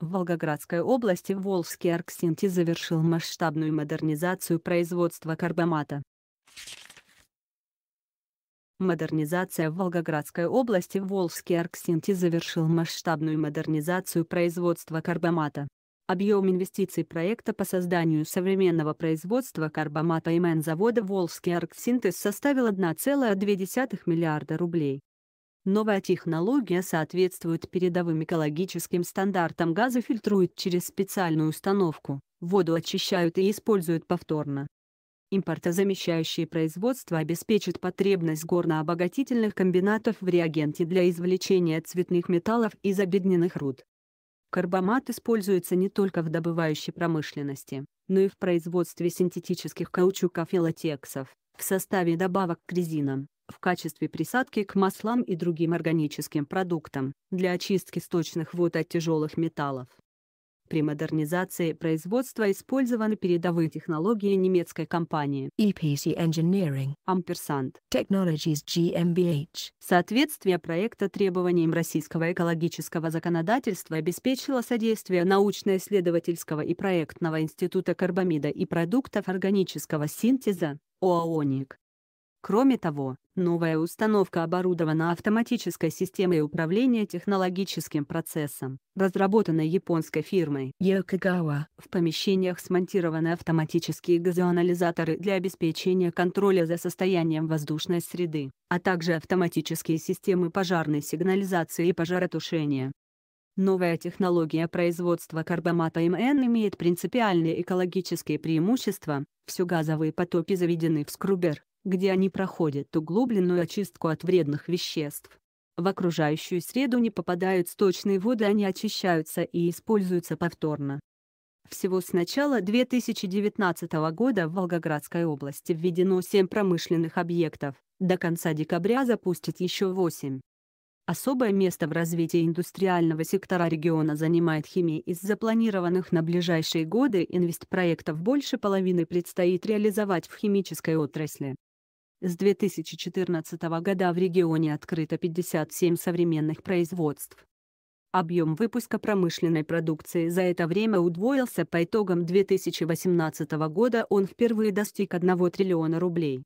В Волгоградской области Волжский Арксинти завершил масштабную модернизацию производства карбамата. Модернизация в Волгоградской области Волжский Арксинти завершил масштабную модернизацию производства карбамата. Объем инвестиций проекта по созданию современного производства карбамата и завода «Волжский Арксинтез» составил 1,2 миллиарда рублей. Новая технология соответствует передовым экологическим стандартам газы фильтруют через специальную установку, воду очищают и используют повторно. Импортозамещающее производство обеспечит потребность горнообогатительных комбинатов в реагенте для извлечения цветных металлов из обедненных руд. Карбамат используется не только в добывающей промышленности, но и в производстве синтетических каучуков и латексов, в составе добавок к резинам, в качестве присадки к маслам и другим органическим продуктам для очистки сточных вод от тяжелых металлов. При модернизации производства использованы передовые технологии немецкой компании EPC Engineering Ampersand Technologies GmbH. Соответствие проекта требованиям российского экологического законодательства обеспечило содействие научно-исследовательского и проектного института карбамида и продуктов органического синтеза ОАОНИК Кроме того, новая установка оборудована автоматической системой управления технологическим процессом, разработанной японской фирмой Якогава. В помещениях смонтированы автоматические газоанализаторы для обеспечения контроля за состоянием воздушной среды, а также автоматические системы пожарной сигнализации и пожаротушения. Новая технология производства карбамата МН имеет принципиальные экологические преимущества, все газовые потоки заведены в скрубер, где они проходят углубленную очистку от вредных веществ. В окружающую среду не попадают сточные воды, они очищаются и используются повторно. Всего с начала 2019 года в Волгоградской области введено 7 промышленных объектов, до конца декабря запустят еще 8. Особое место в развитии индустриального сектора региона занимает химия. Из запланированных на ближайшие годы инвестпроектов больше половины предстоит реализовать в химической отрасли. С 2014 года в регионе открыто 57 современных производств. Объем выпуска промышленной продукции за это время удвоился по итогам 2018 года он впервые достиг 1 триллиона рублей.